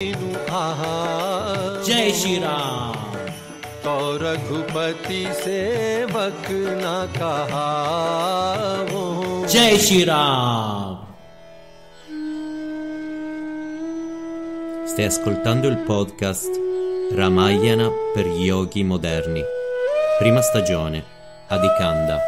जय श्री राम तो रघुपति सेवक न कहा जय श्री Ram Stai ascoltando il podcast Ramayana per yogi moderni. Prima stagione, Adikanda.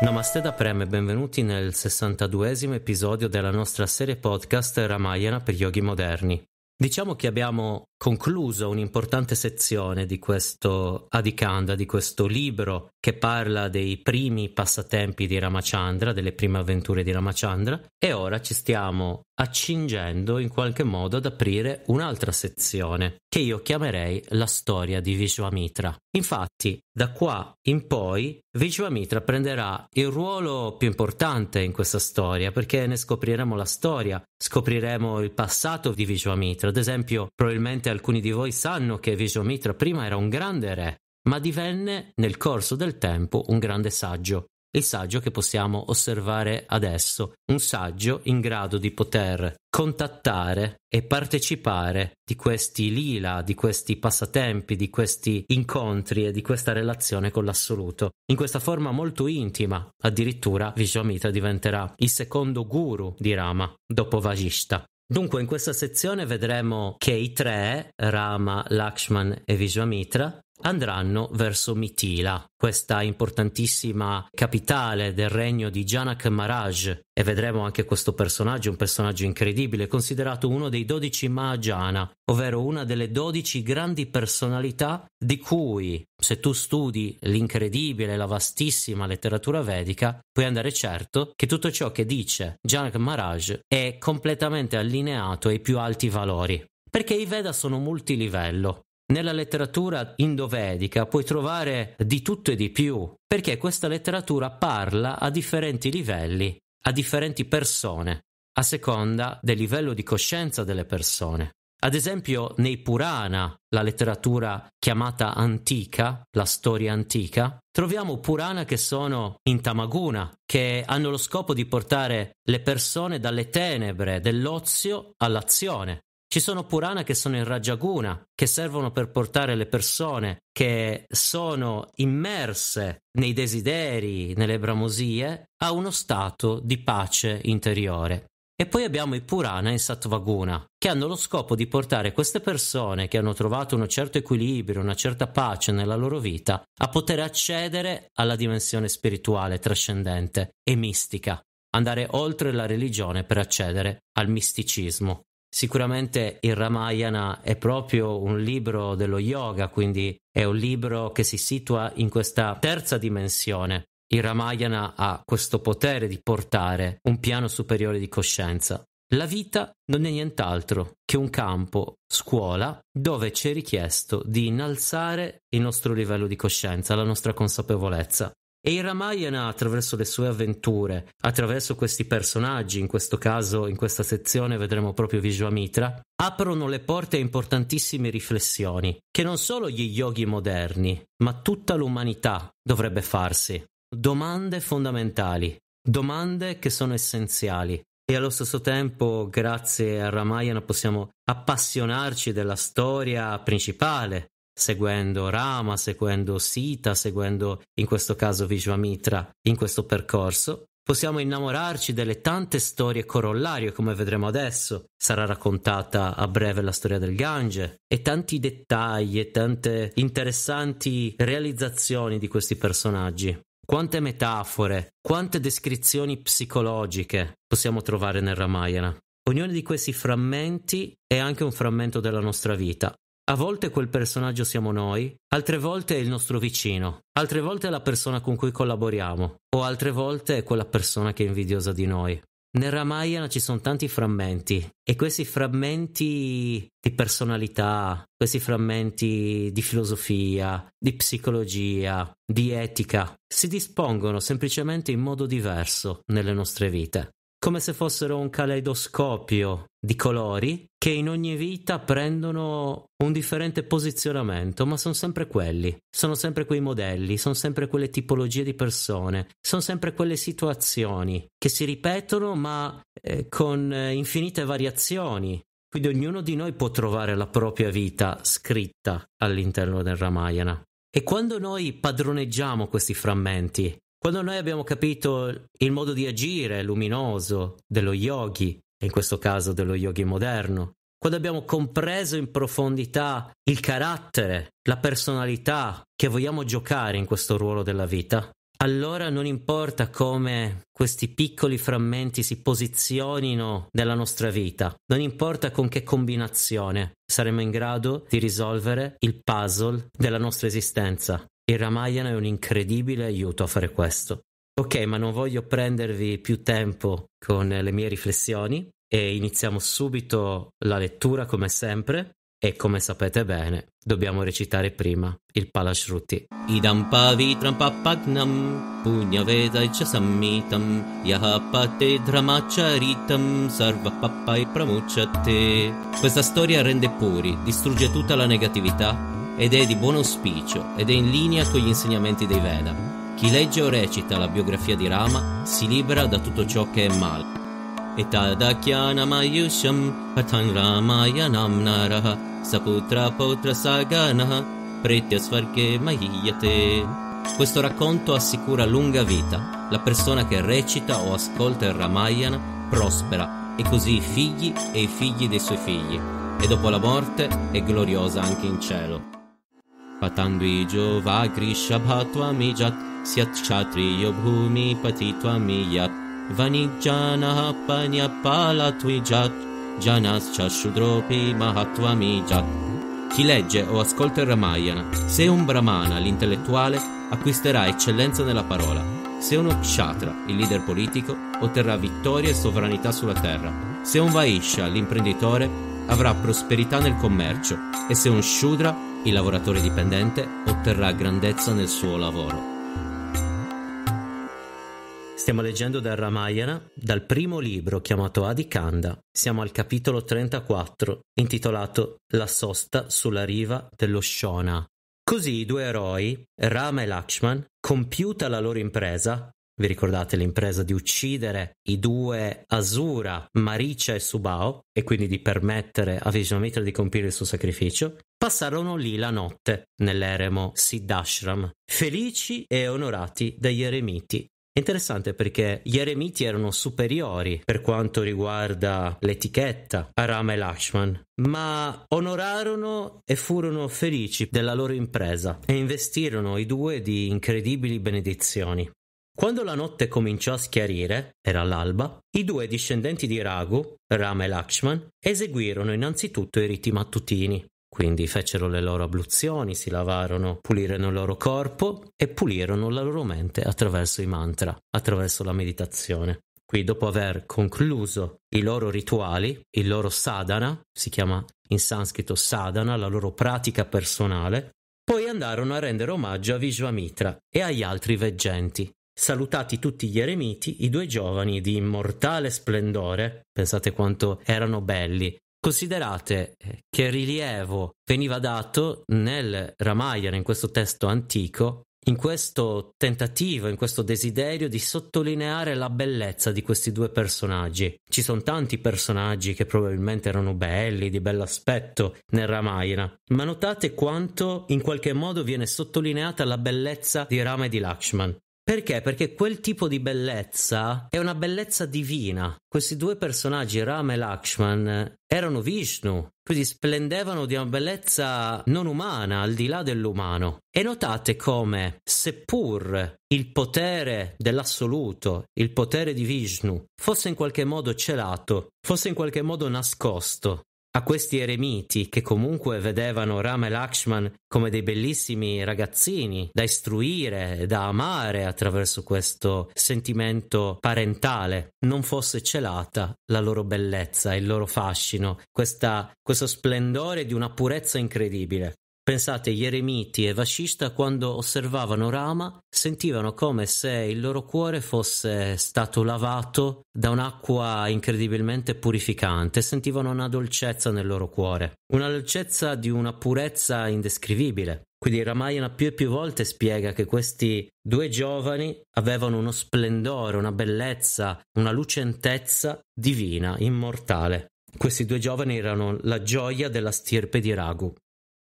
Namaste da Prem e benvenuti nel 62esimo episodio della nostra serie podcast Ramayana per yogi moderni. Diciamo che abbiamo concluso un'importante sezione di questo Adikanda, di questo libro che parla dei primi passatempi di Ramachandra, delle prime avventure di Ramachandra e ora ci stiamo accingendo in qualche modo ad aprire un'altra sezione che io chiamerei la storia di Vishwamitra. Infatti, da qua in poi Vishwamitra prenderà il ruolo più importante in questa storia perché ne scopriremo la storia, scopriremo il passato di Vishwamitra, ad esempio, probabilmente alcuni di voi sanno che Vishwamitra prima era un grande re, ma divenne nel corso del tempo un grande saggio, il saggio che possiamo osservare adesso, un saggio in grado di poter contattare e partecipare di questi lila, di questi passatempi, di questi incontri e di questa relazione con l'assoluto. In questa forma molto intima, addirittura Vishwamitra diventerà il secondo guru di Rama, dopo Vajishta. Dunque, in questa sezione vedremo che i tre, Rama, Lakshman e Vishwamitra, andranno verso Mitila, questa importantissima capitale del regno di Janak Maharaj e vedremo anche questo personaggio, un personaggio incredibile, considerato uno dei dodici Mahajana, ovvero una delle dodici grandi personalità di cui, se tu studi l'incredibile, la vastissima letteratura vedica, puoi andare certo che tutto ciò che dice Janak Maharaj è completamente allineato ai più alti valori perché i Veda sono multilivello. Nella letteratura indovedica puoi trovare di tutto e di più, perché questa letteratura parla a differenti livelli, a differenti persone, a seconda del livello di coscienza delle persone. Ad esempio, nei Purana, la letteratura chiamata antica, la storia antica, troviamo Purana che sono in Tamaguna, che hanno lo scopo di portare le persone dalle tenebre dell'ozio all'azione. Ci sono Purana che sono in Rajaguna, che servono per portare le persone che sono immerse nei desideri, nelle bramosie, a uno stato di pace interiore. E poi abbiamo i Purana in Sattvaguna, che hanno lo scopo di portare queste persone che hanno trovato un certo equilibrio, una certa pace nella loro vita, a poter accedere alla dimensione spirituale trascendente e mistica, andare oltre la religione per accedere al misticismo. Sicuramente il Ramayana è proprio un libro dello yoga, quindi è un libro che si situa in questa terza dimensione. Il Ramayana ha questo potere di portare un piano superiore di coscienza. La vita non è nient'altro che un campo, scuola, dove ci è richiesto di innalzare il nostro livello di coscienza, la nostra consapevolezza. E il Ramayana, attraverso le sue avventure, attraverso questi personaggi, in questo caso in questa sezione vedremo proprio Vishwamitra, aprono le porte a importantissime riflessioni, che non solo gli yogi moderni, ma tutta l'umanità dovrebbe farsi. Domande fondamentali, domande che sono essenziali. E allo stesso tempo, grazie a Ramayana, possiamo appassionarci della storia principale, seguendo Rama, seguendo Sita, seguendo in questo caso Vishvamitra in questo percorso. Possiamo innamorarci delle tante storie corollarie, come vedremo adesso. Sarà raccontata a breve la storia del Gange e tanti dettagli e tante interessanti realizzazioni di questi personaggi. Quante metafore, quante descrizioni psicologiche possiamo trovare nel Ramayana. Ognuno di questi frammenti è anche un frammento della nostra vita a volte quel personaggio siamo noi, altre volte è il nostro vicino, altre volte è la persona con cui collaboriamo, o altre volte è quella persona che è invidiosa di noi. Nel Ramayana ci sono tanti frammenti e questi frammenti di personalità, questi frammenti di filosofia, di psicologia, di etica si dispongono semplicemente in modo diverso nelle nostre vite come se fossero un caleidoscopio di colori che in ogni vita prendono un differente posizionamento, ma sono sempre quelli, sono sempre quei modelli, sono sempre quelle tipologie di persone, sono sempre quelle situazioni che si ripetono ma eh, con eh, infinite variazioni. Quindi ognuno di noi può trovare la propria vita scritta all'interno del Ramayana. E quando noi padroneggiamo questi frammenti quando noi abbiamo capito il modo di agire luminoso dello yogi, in questo caso dello yogi moderno, quando abbiamo compreso in profondità il carattere, la personalità che vogliamo giocare in questo ruolo della vita, allora non importa come questi piccoli frammenti si posizionino nella nostra vita, non importa con che combinazione saremo in grado di risolvere il puzzle della nostra esistenza. Il Ramayana è un incredibile aiuto a fare questo. Ok, ma non voglio prendervi più tempo con le mie riflessioni e iniziamo subito la lettura come sempre e come sapete bene dobbiamo recitare prima il Palashruti. Idam pavitram papagnam punyaveda cha dramacharitam sarva papai Questa storia rende puri, distrugge tutta la negatività ed è di buon auspicio ed è in linea con gli insegnamenti dei Veda. Chi legge o recita la biografia di Rama si libera da tutto ciò che è male. Etadakhyanamayusham patan Ramaya namnarah saputra potra saganah pretyasvarge mahiyate. Questo racconto assicura lunga vita. La persona che recita o ascolta il Ramayana prospera e così i figli e i figli dei suoi figli. E dopo la morte è gloriosa anche in cielo. पतन्द्वीजो त्वमि जत् स्यत्क्षात्रियो भूमिपति त्वमि यत् Janascha Shudropi Mahatwamija. Chi legge o ascolta il Ramayana, se un brahmana, l'intellettuale, acquisterà eccellenza nella parola. Se è uno kshatra, il leader politico, otterrà vittoria e sovranità sulla terra. Se un vaisha, l'imprenditore, avrà prosperità nel commercio e se un Shudra, il lavoratore dipendente, otterrà grandezza nel suo lavoro. Stiamo leggendo dal Ramayana, dal primo libro chiamato Adikanda. Siamo al capitolo 34, intitolato La sosta sulla riva dello Shona. Così i due eroi, Rama e Lakshman, compiuta la loro impresa, vi ricordate l'impresa di uccidere i due Asura, Maricia e Subao, e quindi di permettere a Vishvamitra di compiere il suo sacrificio, passarono lì la notte nell'eremo Siddhashram, felici e onorati dagli eremiti Interessante perché gli eremiti erano superiori per quanto riguarda l'etichetta a Rama e Lakshman, ma onorarono e furono felici della loro impresa e investirono i due di incredibili benedizioni. Quando la notte cominciò a schiarire, era l'alba, i due discendenti di Raghu, Rama e Lakshman, eseguirono innanzitutto i riti mattutini. Quindi fecero le loro abluzioni, si lavarono, pulirono il loro corpo e pulirono la loro mente attraverso i mantra, attraverso la meditazione. Qui, dopo aver concluso i loro rituali, il loro sadhana, si chiama in sanscrito sadhana, la loro pratica personale, poi andarono a rendere omaggio a Vishwamitra e agli altri veggenti, Salutati tutti gli eremiti, i due giovani di immortale splendore, pensate quanto erano belli, Considerate eh, che rilievo veniva dato nel Ramayana, in questo testo antico, in questo tentativo, in questo desiderio di sottolineare la bellezza di questi due personaggi. Ci sono tanti personaggi che probabilmente erano belli, di bell'aspetto nel Ramayana, ma notate quanto in qualche modo viene sottolineata la bellezza di Rama e di Lakshman. Perché? Perché quel tipo di bellezza è una bellezza divina. Questi due personaggi, Rama e Lakshman, erano Vishnu, quindi splendevano di una bellezza non umana, al di là dell'umano. E notate come, seppur il potere dell'assoluto, il potere di Vishnu, fosse in qualche modo celato, fosse in qualche modo nascosto, a questi eremiti che comunque vedevano Rama e Lakshman come dei bellissimi ragazzini da istruire, da amare attraverso questo sentimento parentale, non fosse celata la loro bellezza, il loro fascino, questa, questo splendore di una purezza incredibile. Pensate, gli eremiti e Vascista quando osservavano Rama sentivano come se il loro cuore fosse stato lavato da un'acqua incredibilmente purificante, sentivano una dolcezza nel loro cuore, una dolcezza di una purezza indescrivibile. Quindi Ramayana più e più volte spiega che questi due giovani avevano uno splendore, una bellezza, una lucentezza divina, immortale. Questi due giovani erano la gioia della stirpe di Ragu.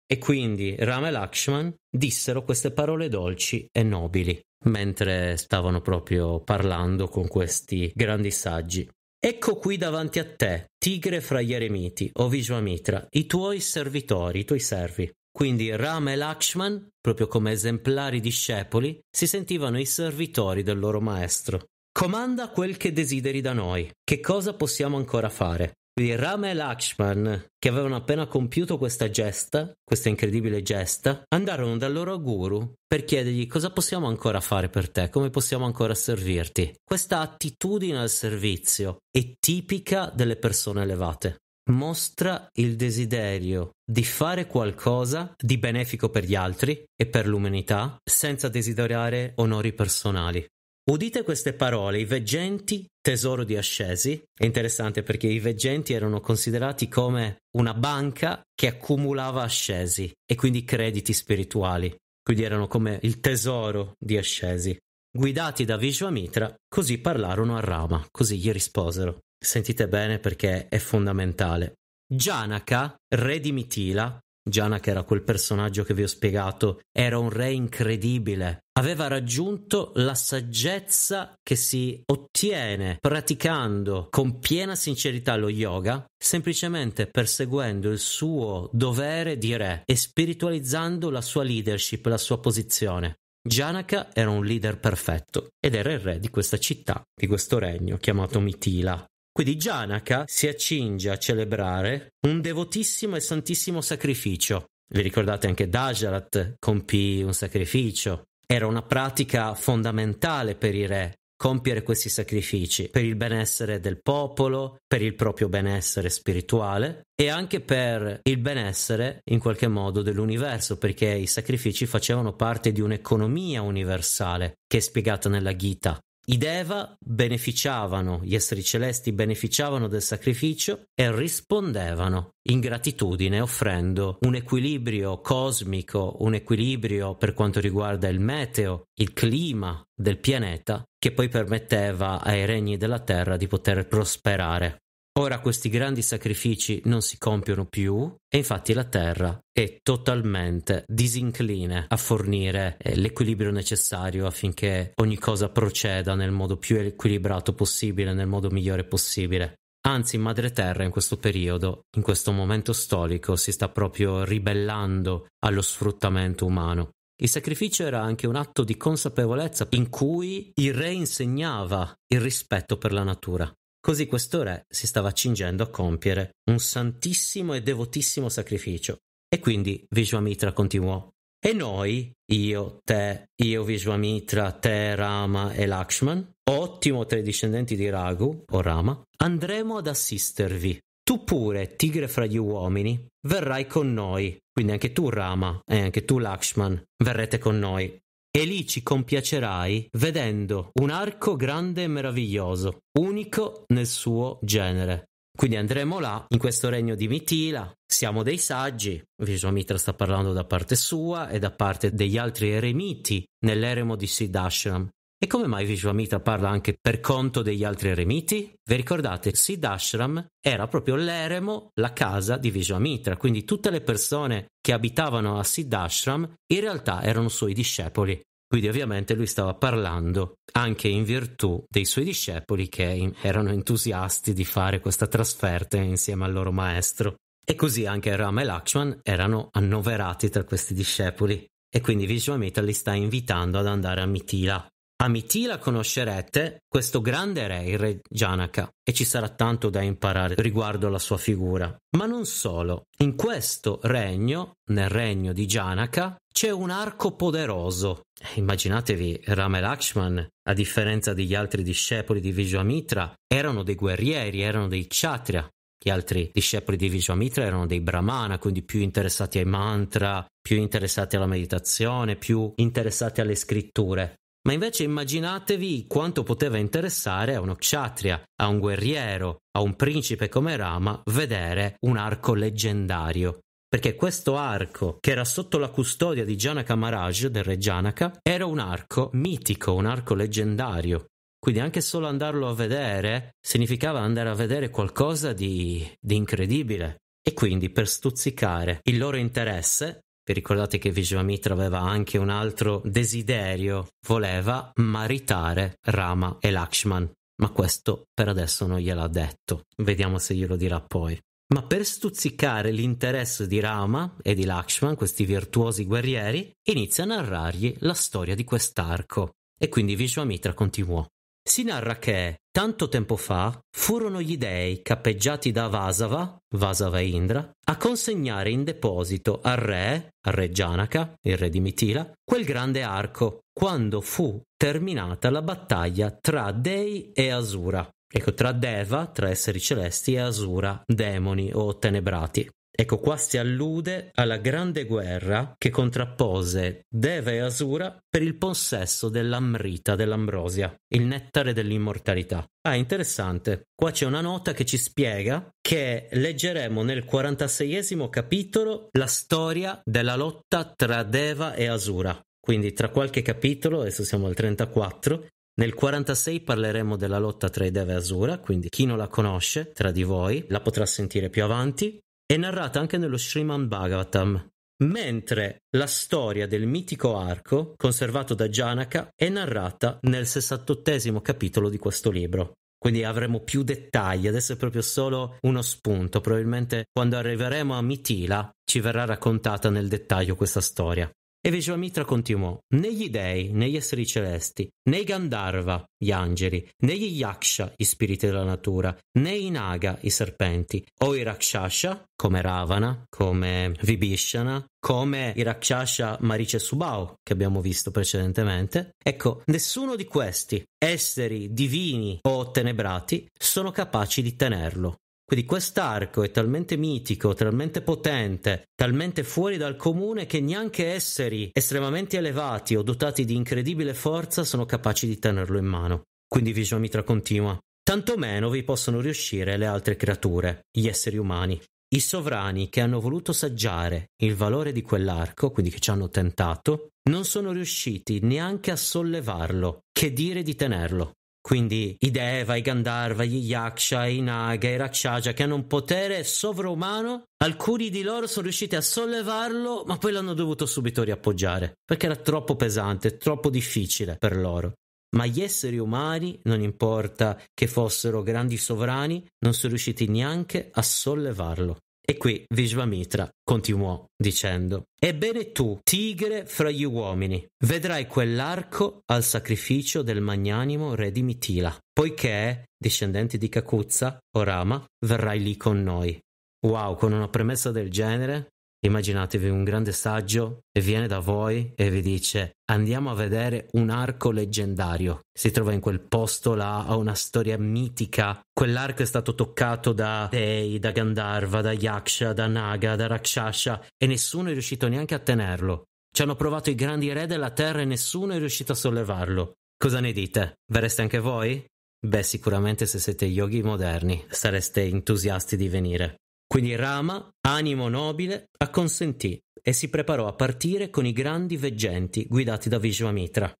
E quindi Rama e Lakshman dissero queste parole dolci e nobili mentre stavano proprio parlando con questi grandi saggi. Ecco qui davanti a te, tigre fra gli eremiti, o Vishwamitra, i tuoi servitori, i tuoi servi. Quindi Rama e Lakshman, proprio come esemplari discepoli, si sentivano i servitori del loro maestro. Comanda quel che desideri da noi. Che cosa possiamo ancora fare? di Rame Lakshman, che avevano appena compiuto questa gesta, questa incredibile gesta, andarono dal loro guru per chiedergli cosa possiamo ancora fare per te, come possiamo ancora servirti. Questa attitudine al servizio è tipica delle persone elevate. Mostra il desiderio di fare qualcosa di benefico per gli altri e per l'umanità senza desiderare onori personali. Udite queste parole, i veggenti, tesoro di ascesi. È interessante perché i veggenti erano considerati come una banca che accumulava ascesi e quindi crediti spirituali. Quindi erano come il tesoro di ascesi. Guidati da Vishvamitra, così parlarono a Rama, così gli risposero. Sentite bene perché è fondamentale. Janaka, re di Mitila, Janak era quel personaggio che vi ho spiegato, era un re incredibile. Aveva raggiunto la saggezza che si ottiene praticando con piena sincerità lo yoga, semplicemente perseguendo il suo dovere di re e spiritualizzando la sua leadership, la sua posizione. Janaka era un leader perfetto ed era il re di questa città, di questo regno chiamato Mitila. Quindi Janaka si accinge a celebrare un devotissimo e santissimo sacrificio. Vi ricordate anche Dajarat compì un sacrificio. Era una pratica fondamentale per i re compiere questi sacrifici per il benessere del popolo, per il proprio benessere spirituale e anche per il benessere in qualche modo dell'universo, perché i sacrifici facevano parte di un'economia universale che è spiegata nella Gita. I Deva beneficiavano, gli esseri celesti beneficiavano del sacrificio e rispondevano in gratitudine offrendo un equilibrio cosmico, un equilibrio per quanto riguarda il meteo, il clima del pianeta, che poi permetteva ai regni della terra di poter prosperare. Ora questi grandi sacrifici non si compiono più e infatti la Terra è totalmente disincline a fornire eh, l'equilibrio necessario affinché ogni cosa proceda nel modo più equilibrato possibile, nel modo migliore possibile. Anzi, Madre Terra in questo periodo, in questo momento storico, si sta proprio ribellando allo sfruttamento umano. Il sacrificio era anche un atto di consapevolezza in cui il re insegnava il rispetto per la natura. Così questo re si stava accingendo a compiere un santissimo e devotissimo sacrificio. E quindi Vishwamitra continuò. E noi, io, te, io Vishwamitra, te, Rama e Lakshman, ottimo tra i discendenti di Raghu o Rama, andremo ad assistervi. Tu pure, tigre fra gli uomini, verrai con noi. Quindi anche tu, Rama, e anche tu, Lakshman, verrete con noi e lì ci compiacerai vedendo un arco grande e meraviglioso, unico nel suo genere. Quindi andremo là, in questo regno di Mitila, siamo dei saggi, Vishwamitra sta parlando da parte sua e da parte degli altri eremiti nell'eremo di Siddhashram, e come mai Vishwamitra parla anche per conto degli altri eremiti? Vi ricordate, Siddhashram era proprio l'eremo, la casa di Vishwamitra, quindi tutte le persone che abitavano a Siddhashram in realtà erano suoi discepoli. Quindi ovviamente lui stava parlando anche in virtù dei suoi discepoli che erano entusiasti di fare questa trasferta insieme al loro maestro. E così anche Rama e Lakshman erano annoverati tra questi discepoli. E quindi Vishwamitra li sta invitando ad andare a Mitila. A Mitila conoscerete questo grande re, il re Janaka, e ci sarà tanto da imparare riguardo alla sua figura. Ma non solo. In questo regno, nel regno di Janaka, c'è un arco poderoso. Immaginatevi Rama e Lakshman, a differenza degli altri discepoli di Vishwamitra, erano dei guerrieri, erano dei kshatriya. Gli altri discepoli di Vishwamitra erano dei brahmana, quindi più interessati ai mantra, più interessati alla meditazione, più interessati alle scritture. Ma invece immaginatevi quanto poteva interessare a uno kshatriya, a un guerriero, a un principe come Rama vedere un arco leggendario. Perché questo arco, che era sotto la custodia di Janaka Maharaj, del re Janaka, era un arco mitico, un arco leggendario. Quindi anche solo andarlo a vedere significava andare a vedere qualcosa di, di incredibile. E quindi per stuzzicare il loro interesse, vi ricordate che Vishvamitra aveva anche un altro desiderio, voleva maritare Rama e Lakshman, ma questo per adesso non gliel'ha detto, vediamo se glielo dirà poi. Ma per stuzzicare l'interesse di Rama e di Lakshman, questi virtuosi guerrieri, inizia a narrargli la storia di quest'arco. E quindi Vishwamitra continuò. Si narra che Tanto tempo fa furono gli dei, cappeggiati da Vasava, Vasava Indra, a consegnare in deposito al re, al re Janaka, il re di Mitila, quel grande arco, quando fu terminata la battaglia tra Dei e Asura. Ecco, tra Deva, tra esseri celesti, e Asura, demoni o tenebrati. Ecco qua si allude alla grande guerra che contrappose Deva e Asura per il possesso dell'amrita dell'ambrosia, il nettare dell'immortalità. Ah, interessante. Qua c'è una nota che ci spiega che leggeremo nel 46 capitolo la storia della lotta tra Deva e Asura. Quindi tra qualche capitolo, adesso siamo al 34, nel 46 parleremo della lotta tra i Deva e Asura, quindi chi non la conosce tra di voi la potrà sentire più avanti è narrata anche nello Sriman Bhagavatam, mentre la storia del mitico arco, conservato da Janaka, è narrata nel 68 capitolo di questo libro. Quindi avremo più dettagli, adesso è proprio solo uno spunto, probabilmente quando arriveremo a Mitila ci verrà raccontata nel dettaglio questa storia. E Vishwamitra continuò: Negli dei, negli esseri celesti, nei Gandharva, gli angeli, negli Yaksha, gli spiriti della natura, nei Naga, i serpenti, o i Rakshasha, come Ravana, come Vibhishana, come i Rakshasha Marice Subao, che abbiamo visto precedentemente. Ecco, nessuno di questi esseri divini o tenebrati sono capaci di tenerlo. Quindi quest'arco è talmente mitico, talmente potente, talmente fuori dal comune che neanche esseri estremamente elevati o dotati di incredibile forza sono capaci di tenerlo in mano. Quindi Vishwamitra Mitra continua. Tantomeno vi possono riuscire le altre creature, gli esseri umani. I sovrani che hanno voluto saggiare il valore di quell'arco, quindi che ci hanno tentato, non sono riusciti neanche a sollevarlo, che dire di tenerlo. Quindi i Deva, i Gandharva, gli Yaksha, i Naga, i Rakshaja che hanno un potere sovraumano, alcuni di loro sono riusciti a sollevarlo, ma poi l'hanno dovuto subito riappoggiare, perché era troppo pesante, troppo difficile per loro. Ma gli esseri umani, non importa che fossero grandi sovrani, non sono riusciti neanche a sollevarlo. E qui Vishvamitra continuò dicendo: Ebbene tu, tigre fra gli uomini, vedrai quell'arco al sacrificio del magnanimo re di Mitila, poiché, discendenti di Kakuzza o Rama, verrai lì con noi. Wow, con una premessa del genere Immaginatevi un grande saggio e viene da voi e vi dice andiamo a vedere un arco leggendario. Si trova in quel posto là, ha una storia mitica. Quell'arco è stato toccato da Dei, da Gandharva, da Yaksha, da Naga, da Rakshasha e nessuno è riuscito neanche a tenerlo. Ci hanno provato i grandi re della terra e nessuno è riuscito a sollevarlo. Cosa ne dite? Verreste anche voi? Beh, sicuramente se siete yogi moderni sareste entusiasti di venire. Quindi Rama, animo nobile, acconsentì e si preparò a partire con i grandi veggenti guidati da Vishwamitra.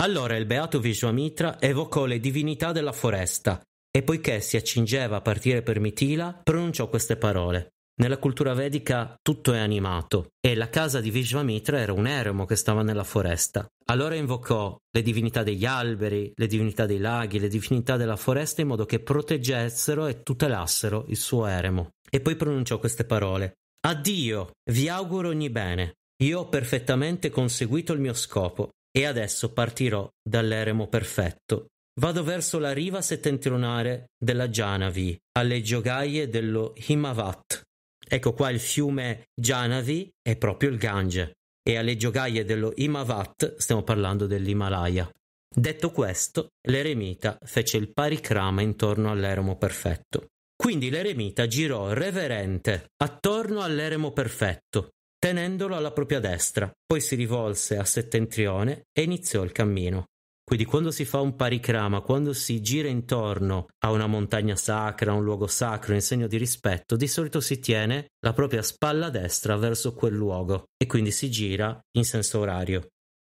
Allora il beato Vishwamitra evocò le divinità della foresta e poiché si accingeva a partire per Mitila, pronunciò queste parole. Nella cultura vedica tutto è animato e la casa di Vishvamitra era un eremo che stava nella foresta. Allora invocò le divinità degli alberi, le divinità dei laghi, le divinità della foresta in modo che proteggessero e tutelassero il suo eremo e poi pronunciò queste parole. Addio, vi auguro ogni bene. Io ho perfettamente conseguito il mio scopo e adesso partirò dall'eremo perfetto. Vado verso la riva settentrionale della Janavi, alle giogaie dello Himavat. Ecco qua il fiume Janavi è proprio il Gange e alle giogaie dello Himavat stiamo parlando dell'Himalaya. Detto questo, l'eremita fece il parikrama intorno all'eremo perfetto. Quindi l'eremita girò reverente attorno all'eremo perfetto, tenendolo alla propria destra, poi si rivolse a settentrione e iniziò il cammino. Quindi quando si fa un parikrama, quando si gira intorno a una montagna sacra, a un luogo sacro in segno di rispetto, di solito si tiene la propria spalla destra verso quel luogo e quindi si gira in senso orario.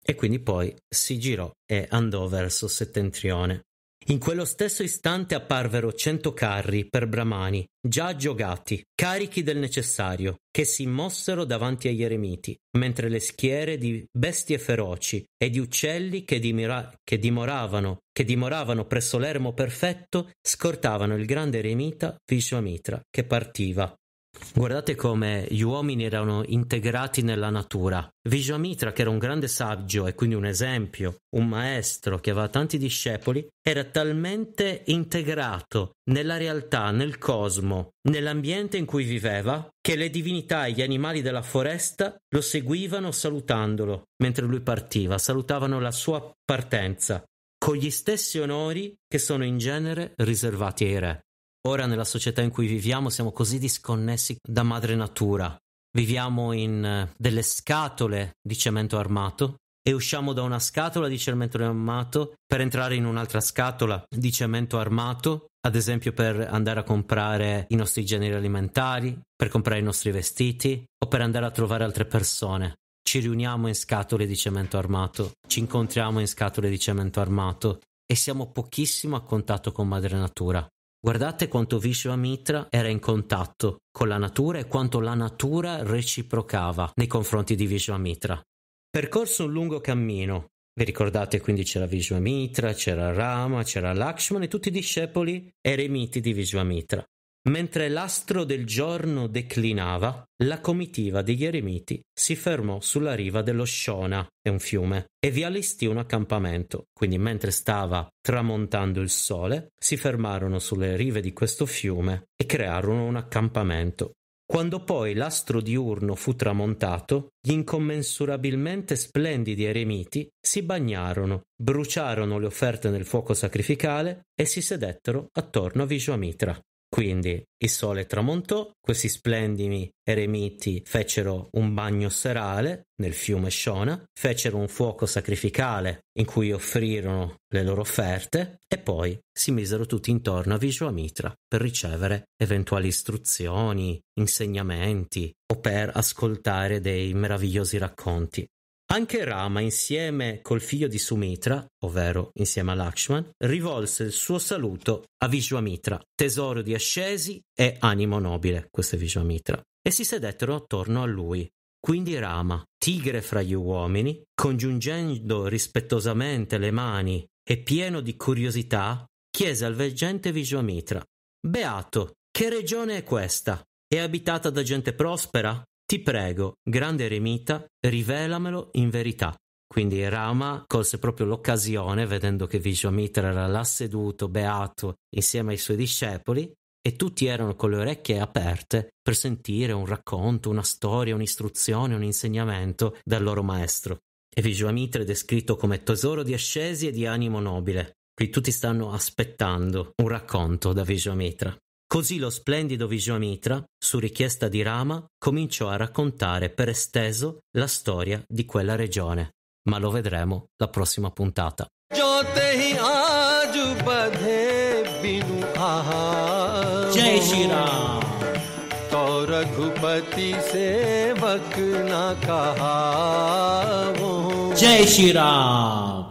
E quindi poi si girò e andò verso settentrione. In quello stesso istante apparvero cento carri per Bramani, già aggiogati, carichi del necessario, che si mossero davanti agli eremiti, mentre le schiere di bestie feroci e di uccelli che, dimira- che, dimoravano, che dimoravano presso l'ermo perfetto scortavano il grande eremita Vishwamitra, che partiva, Guardate come gli uomini erano integrati nella natura. Vishwamitra, che era un grande saggio e quindi un esempio, un maestro che aveva tanti discepoli, era talmente integrato nella realtà, nel cosmo, nell'ambiente in cui viveva, che le divinità e gli animali della foresta lo seguivano salutandolo mentre lui partiva, salutavano la sua partenza, con gli stessi onori che sono in genere riservati ai re. Ora nella società in cui viviamo siamo così disconnessi da madre natura. Viviamo in eh, delle scatole di cemento armato e usciamo da una scatola di cemento armato per entrare in un'altra scatola di cemento armato, ad esempio per andare a comprare i nostri generi alimentari, per comprare i nostri vestiti o per andare a trovare altre persone. Ci riuniamo in scatole di cemento armato, ci incontriamo in scatole di cemento armato e siamo pochissimo a contatto con madre natura. Guardate quanto Vishwamitra era in contatto con la natura e quanto la natura reciprocava nei confronti di Vishwamitra. Percorso un lungo cammino. Vi ricordate quindi c'era Vishwamitra, c'era Rama, c'era Lakshman e tutti i discepoli eremiti di Vishwamitra. Mentre l'astro del giorno declinava, la comitiva degli eremiti si fermò sulla riva dello Shona, è un fiume, e vi allestì un accampamento. Quindi mentre stava tramontando il sole, si fermarono sulle rive di questo fiume e crearono un accampamento. Quando poi l'astro diurno fu tramontato, gli incommensurabilmente splendidi eremiti si bagnarono, bruciarono le offerte nel fuoco sacrificale e si sedettero attorno a Vishwamitra. Quindi il sole tramontò, questi splendidi eremiti fecero un bagno serale nel fiume Shona, fecero un fuoco sacrificale in cui offrirono le loro offerte e poi si misero tutti intorno a Vishwamitra per ricevere eventuali istruzioni, insegnamenti o per ascoltare dei meravigliosi racconti. Anche Rama, insieme col figlio di Sumitra, ovvero insieme a Lakshman, rivolse il suo saluto a Vishwamitra, tesoro di ascesi e animo nobile, questo è Vishwamitra, e si sedettero attorno a lui. Quindi Rama, tigre fra gli uomini, congiungendo rispettosamente le mani e pieno di curiosità, chiese al veggente Vishwamitra: Beato, che regione è questa? È abitata da gente prospera? Ti prego, grande eremita, rivelamelo in verità. Quindi Rama colse proprio l'occasione, vedendo che Vishwamitra era là seduto, beato, insieme ai suoi discepoli, e tutti erano con le orecchie aperte per sentire un racconto, una storia, un'istruzione, un insegnamento dal loro maestro. E Vishwamitra è descritto come tesoro di ascesi e di animo nobile. Qui tutti stanno aspettando un racconto da Vishwamitra. Così lo splendido Vishwamitra, su richiesta di Rama, cominciò a raccontare per esteso la storia di quella regione. Ma lo vedremo la prossima puntata. Jai Shri Raghupati सेवक न कहा जय श्री राम